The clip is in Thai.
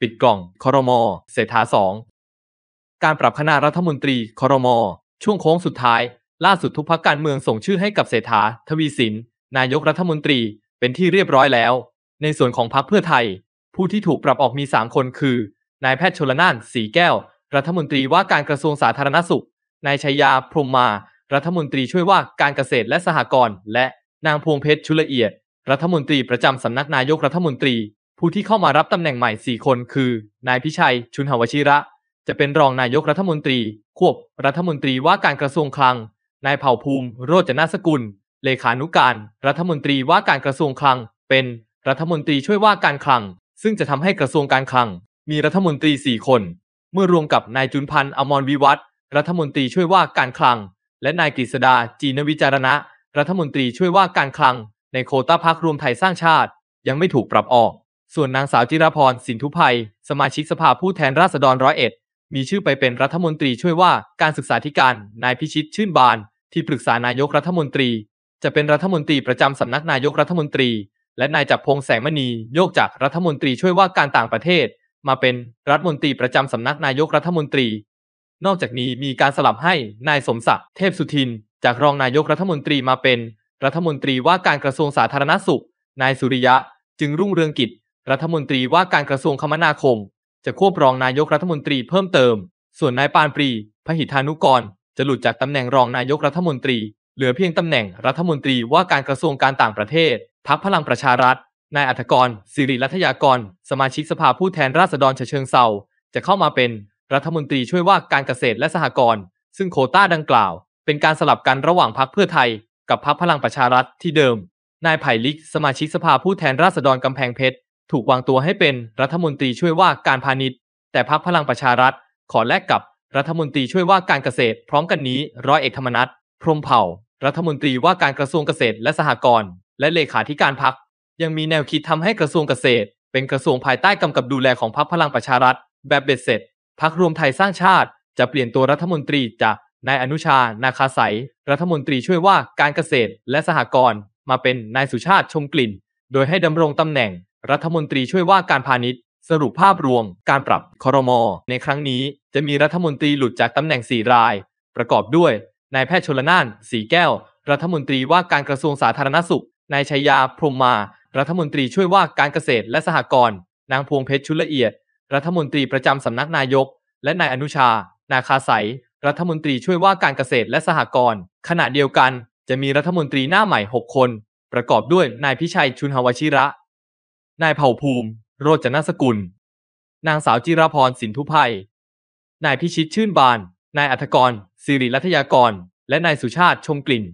ปิดกล่องคอรมอเศรษฐาสอง การปรับคณะรัฐมนตรี คอรมอช่วงโค้งสุดท้าย ล่าสุดทุกพักการเมืองส่งชื่อให้กับเศรษฐา ทวีสิน นายกรัฐมนตรี เป็นที่เรียบร้อยแล้ว ในส่วนของพักเพื่อไทย ผู้ที่ถูกปรับออกมี 3 คนคือ นายแพทย์ชลน่านสีแก้ว รัฐมนตรีว่าการกระทรวงสาธารณสุข นายชัยยา พรมมา รัฐมนตรีช่วยว่าการเกษตรและสหกรณ์ และนางพวงเพชร ชุลเอียด รัฐมนตรีประจำสำนักนายกรัฐมนตรีผู้ที่เข้ามารับตำแหน่งใหม่4คนคือ นายพิชัย ชุนหวชิระ จะเป็นรองนายกรัฐมนตรี ควบรัฐมนตรีว่าการกระทรวงคลัง นายเผ่าภูมิ โรจนสกุล เลขานุการรัฐมนตรีว่าการกระทรวงคลัง เป็นรัฐมนตรีช่วยว่าการคลัง ซึ่งจะทำให้กระทรวงการคลัง มีรัฐมนตรี4คน เมื่อรวมกับนายจุนพันธ์ อมรวิวัฒรัฐมนตรีช่วยว่าการคลัง และนายกฤษดา จีนวิจารณะ รัฐมนตรีช่วยว่าการคลัง ในโคต้าพักรวมไทยสร้างชาติ ยังไม่ถูกปรับออกส่วนนางสาวจิรพรสินทุพัยสมาชิกสภาผู้แทนราษฎรร้อยเอ็ดมีชื่อไปเป็นรัฐมนตรีช่วยว่าการศึกษาธิการนายพิชิตชื่นบาน ที่ปรึกษานายกรัฐมนตรี จะเป็นรัฐมนตรีประจำสำนักนายกรัฐมนตรี และนายจักรพงษ์แสงมณีโยกจากรัฐมนตรีช่วยว่าการต่างประเทศ มาเป็นรัฐมนตรีประจำสำนักนายกรัฐมนตรี นอกจากนี้มีการสลับให้นายสมศักดิ์เทพสุทิน จากรองนายกรัฐมนตรีมาเป็น รัฐมนตรีว่าการกระทรวงสาธารณสุข นายสุริยะจึงรุ่งเรืองกิจรัฐมนตรีว่าการกระทรวงคมนาคม จะควบรองนายกรัฐมนตรีเพิ่มเติม ส่วนนายปานปรีพหิทธานุกร จะหลุดจากตำแหน่งรองนายกรัฐมนตรี เหลือเพียงตำแหน่งรัฐมนตรีว่าการกระทรวงการต่างประเทศพักพลังประชารัฐ นายอัธกรสิริรัตยากร สมาชิกสภาผู้แทนราษฎรเชิงเซาจะเข้ามาเป็น รัฐมนตรีช่วยว่าการเกษตรและสหกรณ์ ซึ่งโคต้าดังกล่าว เป็นการสลับกันระหว่างพักเพื่อไทย กับพักพลังประชารัฐที่เดิม นายไผ่ลิกสมาชิกสภาผู้แทนราษฎรกำแพงเพชรถูกวางตัวให้เป็นรัฐมนตรีช่วยว่าการพาณิชย์ แต่พักพลังประชารัฐ ขอแลกกับรัฐมนตรีช่วยว่าการเกษตร พร้อมกันนี้ร้อยเอกธรรมนัฐพรมเผ่า รัฐมนตรีว่าการกระทรวงเกษตร และสหกรณ์และเลขาธิการพัก ยังมีแนวคิดทำให้กระทรวงเกษตร เป็นกระทรวงภายใต้กำกับดูแลของพักพลังประชารัฐ แบบเบ็ดเสร็จพักรวมไทยสร้างชาติจะเปลี่ยนตัวรัฐมนตรีจากนายอนุชา นาคาสายรัฐมนตรีช่วยว่าการเกษตร และสหกรณ์มาเป็นนายสุชาติชมกลิ่น โดยให้ดำรงตำแหน่งรัฐมนตรีช่วยว่าการพาณิชย์ สรุปภาพรวมการปรับคอรมอในครั้งนี้จะมีรัฐมนตรีหลุดจากตำแหน่ง4ราย ประกอบด้วยนายแพทย์ชลน่านสีแก้ว รัฐมนตรีว่าการกระทรวงสาธารณสุขนายชัยยาพรมมา รัฐมนตรีช่วยว่าการเกษตรและสหกรณ์นางพวงเพชรชุละเอียดรัฐมนตรีประจำสำนักนายก และนายอนุชา นาคาใสรัฐมนตรีช่วยว่าการเกษตรและสหกรณ์ขณะเดียวกันจะมีรัฐมนตรีหน้าใหม่ 6 คน ประกอบด้วยนายพิชัยชุนหวชิระนายเผ่าภูมิ โรจนสกุล นางสาวจิรพรสินทุพัยนายพิชิตชื่นบาน นายอัธกรสิริรัตยากร และนายสุชาติชมกลิ่น